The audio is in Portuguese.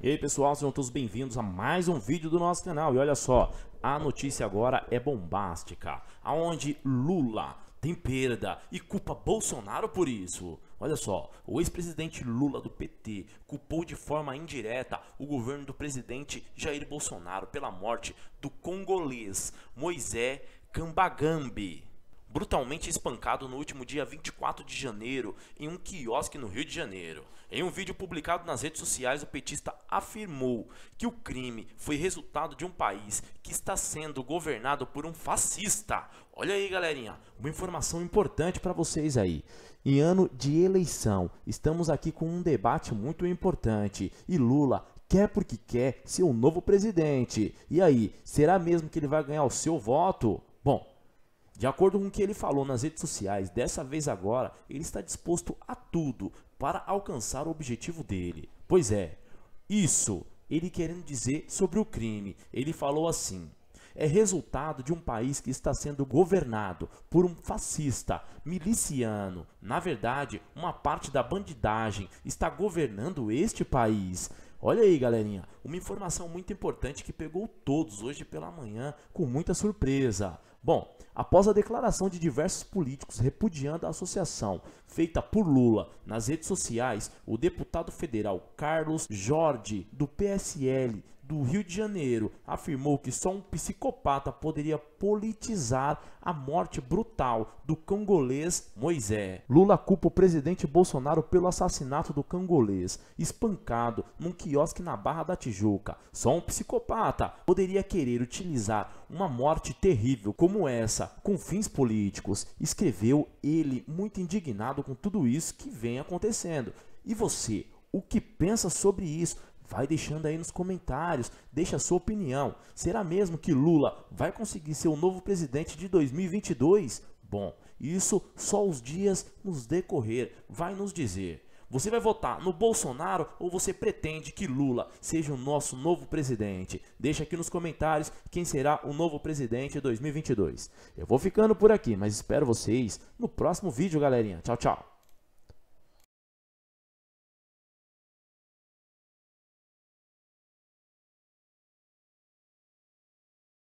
E aí pessoal, sejam todos bem-vindos a mais um vídeo do nosso canal. E olha só, a notícia agora é bombástica, aonde Lula tem perda e culpa Bolsonaro por isso. Olha só, o ex-presidente Lula do PT culpou de forma indireta o governo do presidente Jair Bolsonaro pela morte do congolês Moisés Cambagambi brutalmente espancado no último dia 24 de janeiro em um quiosque no Rio de Janeiro. Em um vídeo publicado nas redes sociais, o petista afirmou que o crime foi resultado de um país que está sendo governado por um fascista. Olha aí, galerinha, uma informação importante para vocês aí. Em ano de eleição, estamos aqui com um debate muito importante e Lula quer porque quer ser o novo presidente. E aí, será mesmo que ele vai ganhar o seu voto? De acordo com o que ele falou nas redes sociais, dessa vez agora, ele está disposto a tudo para alcançar o objetivo dele. Pois é, isso ele querendo dizer sobre o crime. Ele falou assim: é resultado de um país que está sendo governado por um fascista, miliciano. Na verdade, uma parte da bandidagem está governando este país. Olha aí, galerinha, uma informação muito importante que pegou todos hoje pela manhã com muita surpresa. Bom, após a declaração de diversos políticos repudiando a associação feita por Lula nas redes sociais, o deputado federal Carlos Jorge, do PSL do Rio de Janeiro afirmou que só um psicopata poderia politizar a morte brutal do congolês Moisés. Lula culpa o presidente Bolsonaro pelo assassinato do congolês, espancado num quiosque na Barra da Tijuca. Só um psicopata poderia querer utilizar uma morte terrível como essa com fins políticos, escreveu ele muito indignado com tudo isso que vem acontecendo. E você, o que pensa sobre isso? Vai deixando aí nos comentários, deixa a sua opinião. Será mesmo que Lula vai conseguir ser o novo presidente de 2022? Bom, isso só os dias nos decorrer vai nos dizer. Você vai votar no Bolsonaro ou você pretende que Lula seja o nosso novo presidente? Deixa aqui nos comentários quem será o novo presidente de 2022. Eu vou ficando por aqui, mas espero vocês no próximo vídeo, galerinha. Tchau, tchau.